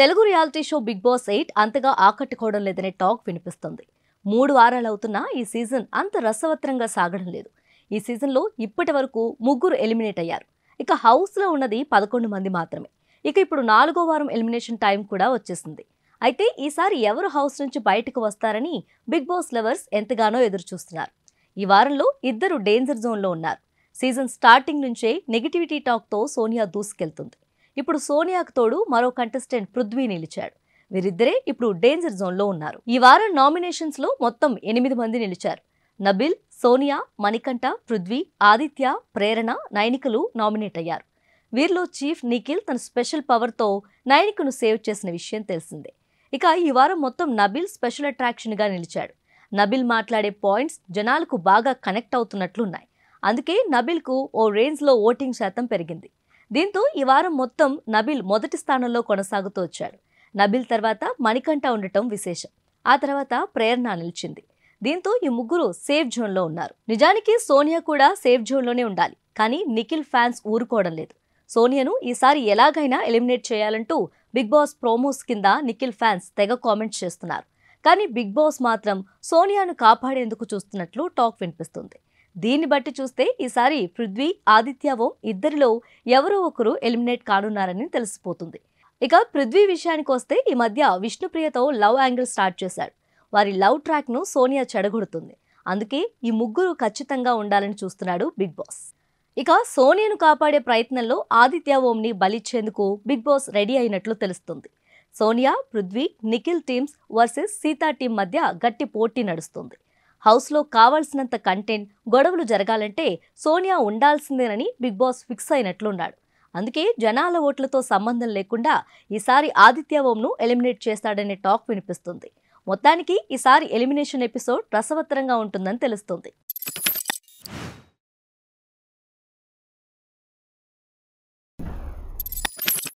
Telugu reality show Bigg Boss eight అంతగా ఆకట్టుకోవడం లేదనే టాక్ వినిపిస్తుంది మూడు వారాలు అవుతున్నా ఈ సీజన్ అంత రసవత్రంగా సాగడం లేదు ఈ సీజన్లో ఇప్పటి వరకు ముగ్గురు ఎలిమినేట్ అయ్యారు ఇక హౌస్లో ఉన్నది పదకొండు మంది మాత్రమే ఇక ఇప్పుడు నాలుగో వారం ఎలిమినేషన్ టైం కూడా వచ్చేసింది అయితే ఈసారి ఎవరు హౌస్ నుంచి బయటకు వస్తారని బిగ్ బాస్ లవర్స్ ఎంతగానో ఎదురు చూస్తున్నారు ఈ వారంలో ఇద్దరు డేంజర్ జోన్లో ఉన్నారు సీజన్ స్టార్టింగ్ నుంచే నెగిటివిటీ టాక్తో సోనియా దూసుకెళ్తుంది ఇప్పుడు సోనియాకు తోడు మరో కంటెస్టెంట్ పృథ్వీ నిలిచాడు వీరిద్దరే ఇప్పుడు డేంజర్ జోన్లో ఉన్నారు ఈ వారం నామినేషన్స్లో మొత్తం ఎనిమిది మంది నిలిచారు నబిల్ సోనియా మణికంఠ పృథ్వీ ఆదిత్య ప్రేరణ నైనికలు నామినేట్ అయ్యారు వీరిలో చీఫ్ నిఖిల్ తన స్పెషల్ పవర్తో నైనికను సేవ్ చేసిన విషయం తెలిసిందే ఇక ఈ వారం మొత్తం నబిల్ స్పెషల్ అట్రాక్షన్గా నిలిచాడు నబిల్ మాట్లాడే పాయింట్స్ జనాలకు బాగా కనెక్ట్ అవుతున్నట్లున్నాయి అందుకే నబిల్కు ఓ రేంజ్లో ఓటింగ్ శాతం పెరిగింది దీంతో ఈ వారం మొత్తం నబిల్ మొదటి స్థానంలో కొనసాగుతూ వచ్చారు నబిల్ తర్వాత మణికంఠ ఉండటం విశేషం ఆ తర్వాత ప్రేరణ నిలిచింది దీంతో ఈ ముగ్గురు సేఫ్ జోన్లో ఉన్నారు నిజానికి సోనియా కూడా సేఫ్ జోన్లోనే ఉండాలి కానీ నిఖిల్ ఫ్యాన్స్ ఊరుకోవడం లేదు సోనియాను ఈసారి ఎలాగైనా ఎలిమినేట్ చేయాలంటూ బిగ్ బాస్ ప్రోమోస్ కింద నిఖిల్ ఫ్యాన్స్ తెగ కామెంట్స్ చేస్తున్నారు కానీ బిగ్ బాస్ మాత్రం సోనియాను కాపాడేందుకు చూస్తున్నట్లు టాక్ వినిపిస్తుంది దీన్ని బట్టి చూస్తే ఈసారి పృథ్వీ ఆదిత్యవో ఇద్దరిలో ఎవరో ఒకరు ఎలిమినేట్ కానున్నారని తెలిసిపోతుంది ఇక పృథ్వీ విషయానికి వస్తే ఈ మధ్య విష్ణుప్రియతో లవ్ యాంగిల్ స్టార్ట్ చేశాడు వారి లవ్ ట్రాక్ను సోనియా చెడగొడుతుంది అందుకే ఈ ముగ్గురు ఖచ్చితంగా ఉండాలని చూస్తున్నాడు బిగ్ బాస్ ఇక సోనియాను కాపాడే ప్రయత్నంలో ఆదిత్య ఓంని బలిచ్చేందుకు బిగ్ బాస్ రెడీ అయినట్లు తెలుస్తుంది Sonia Prithvi Nikhil teams versus Seetha team మధ్య గట్టి పోటీ నడుస్తుంది హౌస్లో కావాల్సినంత కంటెంట్ గొడవలు జరగాలంటే సోనియా ఉండాల్సిందేనని బిగ్ బాస్ ఫిక్స్ అయినట్లున్నాడు అందుకే జనాల ఓట్లతో సంబంధం లేకుండా ఈసారి ఆదిత్య ఓంను ఎలిమినేట్ చేస్తాడనే టాక్ వినిపిస్తుంది మొత్తానికి ఈసారి ఎలిమినేషన్ ఎపిసోడ్ రసవత్తరంగా ఉంటుందని తెలుస్తుంది